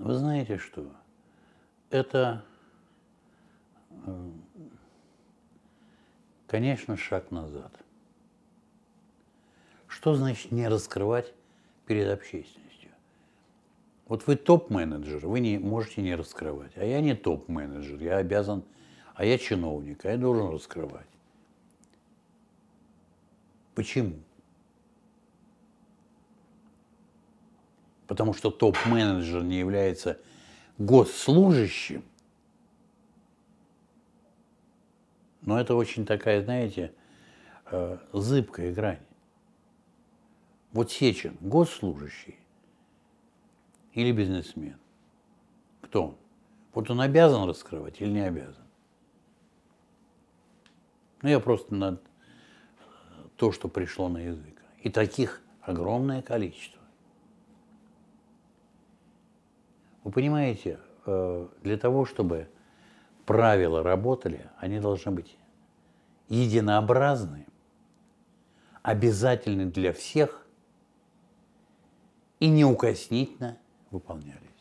Вы знаете что? Это, э, конечно, шаг назад. Что значит не раскрывать перед общественностью? Вот вы топ-менеджер, вы не можете не раскрывать. А я не топ-менеджер, я обязан, а я чиновник, а я должен раскрывать. Почему? потому что топ-менеджер не является госслужащим, но это очень такая, знаете, э, зыбкая грань. Вот Сечин – госслужащий или бизнесмен? Кто он? Вот он обязан раскрывать или не обязан? Ну, я просто на то, что пришло на язык. И таких огромное количество. Вы понимаете, э, для того, чтобы правила работали, они должны быть единообразны, обязательны для всех и неукоснительно выполнялись.